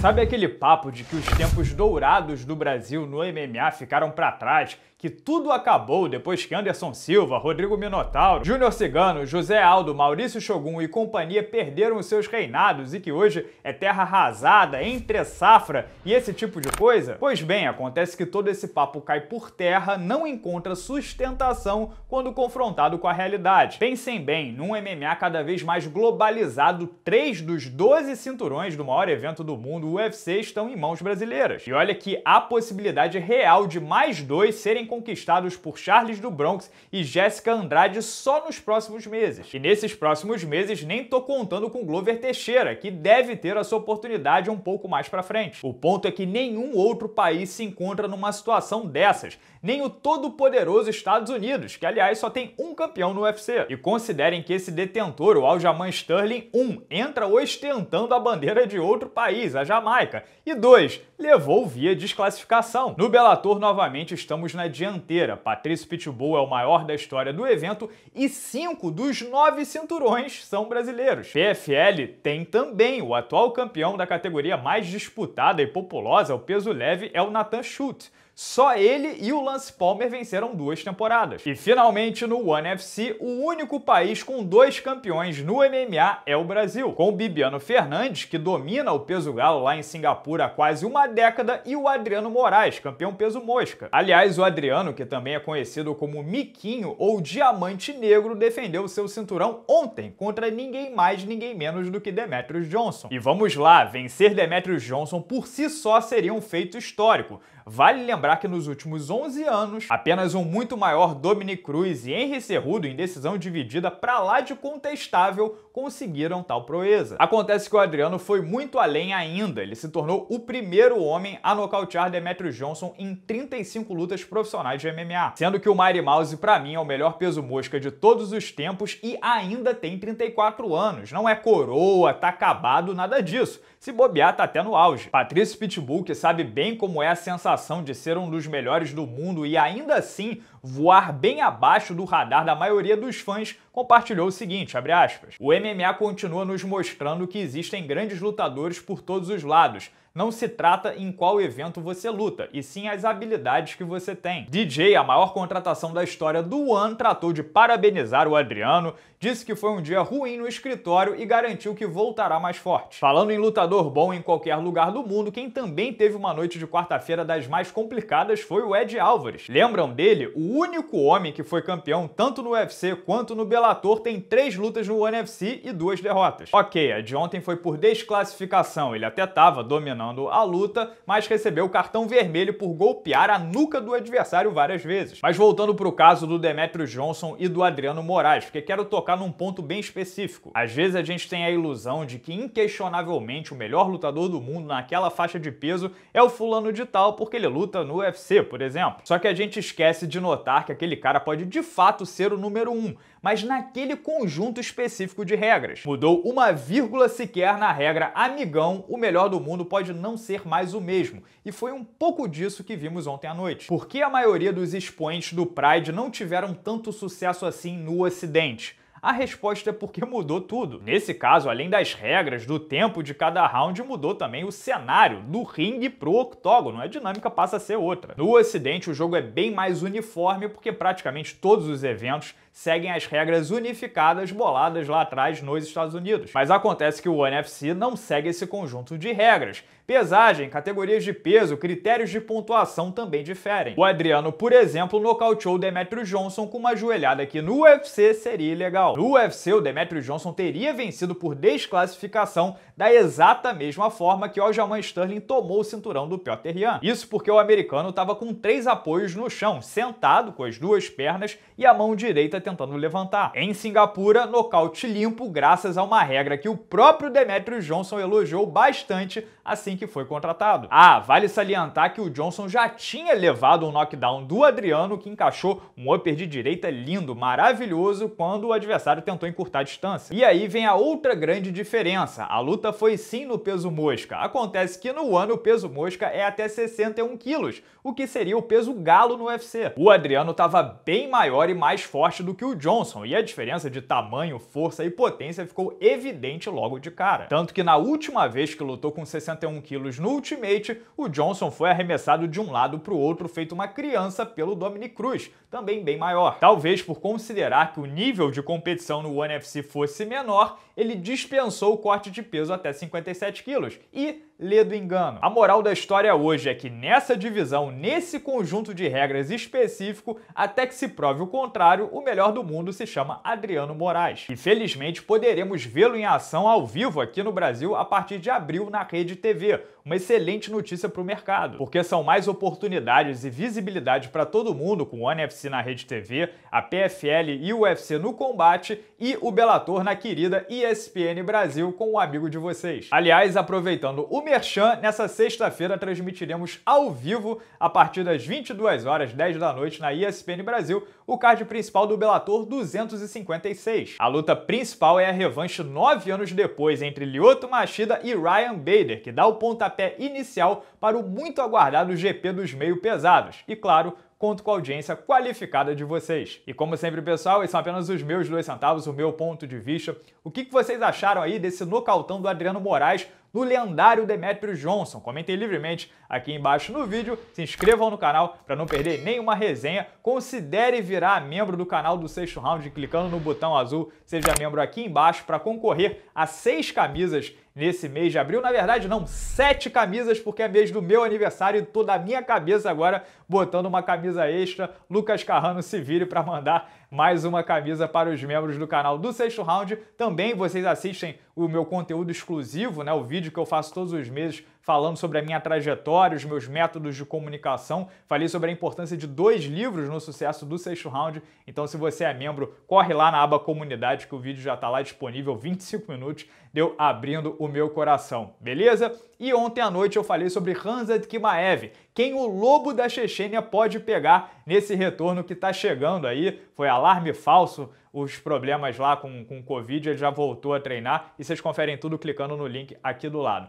Sabe aquele papo de que os tempos dourados do Brasil no MMA ficaram para trás, que tudo acabou depois que Anderson Silva, Rodrigo Minotauro, Júnior Cigano, José Aldo, Maurício Shogun e companhia perderam os seus reinados e que hoje é terra arrasada, entre safra e esse tipo de coisa? Pois bem, acontece que todo esse papo cai por terra, não encontra sustentação quando confrontado com a realidade. Pensem bem, num MMA cada vez mais globalizado, três dos 12 cinturões do maior evento do mundo do UFC estão em mãos brasileiras. E olha que há possibilidade real de mais dois serem conquistados por Charles do Bronx e Jéssica Andrade só nos próximos meses. E nesses próximos meses nem tô contando com Glover Teixeira, que deve ter a sua oportunidade um pouco mais para frente. O ponto é que nenhum outro país se encontra numa situação dessas, nem o todo-poderoso Estados Unidos, que aliás só tem um campeão no UFC. E considerem que esse detentor, o Aljamain Sterling, um, entra ostentando a bandeira de outro país, a Jamaica e 2. levou via desclassificação. No Bellator, novamente, estamos na dianteira. Patrício Pitbull é o maior da história do evento e 5 dos 9 cinturões são brasileiros. PFL tem também o atual campeão da categoria mais disputada e populosa, o peso leve, é o Nathan Schultz só ele e o Lance Palmer venceram duas temporadas. E finalmente no One FC, o único país com dois campeões no MMA é o Brasil, com o Bibiano Fernandes, que domina o peso galo lá em Singapura há quase uma década, e o Adriano Moraes, campeão peso mosca. Aliás, o Adriano, que também é conhecido como Miquinho ou Diamante Negro, defendeu seu cinturão ontem contra ninguém mais, ninguém menos do que Demetrius Johnson. E vamos lá, vencer Demetrius Johnson por si só seria um feito histórico, Vale lembrar que nos últimos 11 anos, apenas um muito maior Dominic Cruz e Henry Cerrudo, em decisão dividida para lá de contestável, conseguiram tal proeza. Acontece que o Adriano foi muito além ainda, ele se tornou o primeiro homem a nocautear Demetrius Johnson em 35 lutas profissionais de MMA, sendo que o Mighty Mouse para mim é o melhor peso mosca de todos os tempos e ainda tem 34 anos, não é coroa, tá acabado, nada disso. Se bobear, tá até no auge. Patrício Pitbull, que sabe bem como é a sensação de ser um dos melhores do mundo e ainda assim voar bem abaixo do radar da maioria dos fãs, compartilhou o seguinte, aspas, O MMA continua nos mostrando que existem grandes lutadores por todos os lados. Não se trata em qual evento você luta, e sim as habilidades que você tem. DJ, a maior contratação da história do ONE, tratou de parabenizar o Adriano, disse que foi um dia ruim no escritório e garantiu que voltará mais forte. Falando em lutador bom em qualquer lugar do mundo, quem também teve uma noite de quarta-feira das mais complicadas foi o Ed Álvares. Lembram dele? O único homem que foi campeão tanto no UFC quanto no Bellator tem três lutas no UFC e duas derrotas. Ok, a de ontem foi por desclassificação, ele até estava dominando a luta, mas recebeu o cartão vermelho por golpear a nuca do adversário várias vezes. Mas voltando para o caso do Demetrio Johnson e do Adriano Moraes, porque quero tocar num ponto bem específico. Às vezes a gente tem a ilusão de que inquestionavelmente o melhor lutador do mundo naquela faixa de peso é o fulano de tal porque ele luta no UFC, por exemplo. Só que a gente esquece de notar votar que aquele cara pode de fato ser o número um, mas naquele conjunto específico de regras. Mudou uma vírgula sequer na regra amigão, o melhor do mundo pode não ser mais o mesmo. E foi um pouco disso que vimos ontem à noite. Por que a maioria dos expoentes do Pride não tiveram tanto sucesso assim no Ocidente? A resposta é porque mudou tudo. Nesse caso, além das regras do tempo de cada round, mudou também o cenário do ringue pro octógono. A dinâmica passa a ser outra. No Ocidente, o jogo é bem mais uniforme porque praticamente todos os eventos seguem as regras unificadas boladas lá atrás nos Estados Unidos. Mas acontece que o NFC não segue esse conjunto de regras. Pesagem, categorias de peso, critérios de pontuação também diferem. O Adriano, por exemplo, nocauteou o Demetrio Johnson com uma joelhada que no UFC seria ilegal. No UFC, o Demetrio Johnson teria vencido por desclassificação da exata mesma forma que o Aljamain Sterling tomou o cinturão do Piotr Jan. Isso porque o americano estava com três apoios no chão, sentado com as duas pernas e a mão direita tentando levantar. Em Singapura, nocaute limpo graças a uma regra que o próprio Demetrius Johnson elogiou bastante assim que foi contratado. Ah, vale salientar que o Johnson já tinha levado um knockdown do Adriano, que encaixou um upper de direita lindo, maravilhoso, quando o adversário tentou encurtar a distância. E aí vem a outra grande diferença. A luta foi sim no peso mosca. Acontece que no ano o peso mosca é até 61 quilos, o que seria o peso galo no UFC. O Adriano estava bem maior e mais forte do do que o Johnson, e a diferença de tamanho, força e potência ficou evidente logo de cara. Tanto que na última vez que lutou com 61 quilos no Ultimate, o Johnson foi arremessado de um lado para o outro feito uma criança pelo Dominic Cruz, também bem maior. Talvez por considerar que o nível de competição no One FC fosse menor, ele dispensou o corte de peso até 57 quilos e lê do engano. A moral da história hoje é que nessa divisão, nesse conjunto de regras específico, até que se prove o contrário, o melhor do mundo se chama Adriano Moraes. E felizmente poderemos vê-lo em ação ao vivo aqui no Brasil a partir de abril na Rede TV. Uma excelente notícia para o mercado, porque são mais oportunidades e visibilidade para todo mundo com o NFC na Rede TV, a PFL e o UFC no combate e o Bellator na querida ESPN Brasil com o um amigo de vocês. Aliás, aproveitando o Merchan, nessa sexta-feira transmitiremos ao vivo, a partir das 22 horas 10 da noite, na ESPN Brasil, o card principal do Bellator 256. A luta principal é a revanche nove anos depois entre Lyoto Machida e Ryan Bader, que dá o pontapé inicial para o muito aguardado GP dos meio pesados. E claro, conto com a audiência qualificada de vocês. E como sempre, pessoal, esses são apenas os meus dois centavos, o meu ponto de vista. O que vocês acharam aí desse nocautão do Adriano Moraes do lendário Demetrio Johnson. Comentem livremente aqui embaixo no vídeo, se inscrevam no canal para não perder nenhuma resenha, considere virar membro do canal do Sexto Round clicando no botão azul Seja Membro aqui embaixo para concorrer a seis camisas nesse mês de abril. Na verdade, não, sete camisas, porque é mês do meu aniversário e toda a minha cabeça agora botando uma camisa extra. Lucas Carrano se vire para mandar mais uma camisa para os membros do canal do Sexto Round. Também vocês assistem o meu conteúdo exclusivo, né, o vídeo vídeo que eu faço todos os meses falando sobre a minha trajetória, os meus métodos de comunicação, falei sobre a importância de dois livros no sucesso do sexto round. Então, se você é membro, corre lá na aba comunidade que o vídeo já está lá disponível, 25 minutos, deu abrindo o meu coração, beleza? E ontem à noite eu falei sobre Hanzad Kimaev, quem o lobo da Chechênia pode pegar nesse retorno que está chegando aí. Foi alarme falso, os problemas lá com, com Covid, ele já voltou a treinar e vocês conferem tudo clicando no link aqui do lado.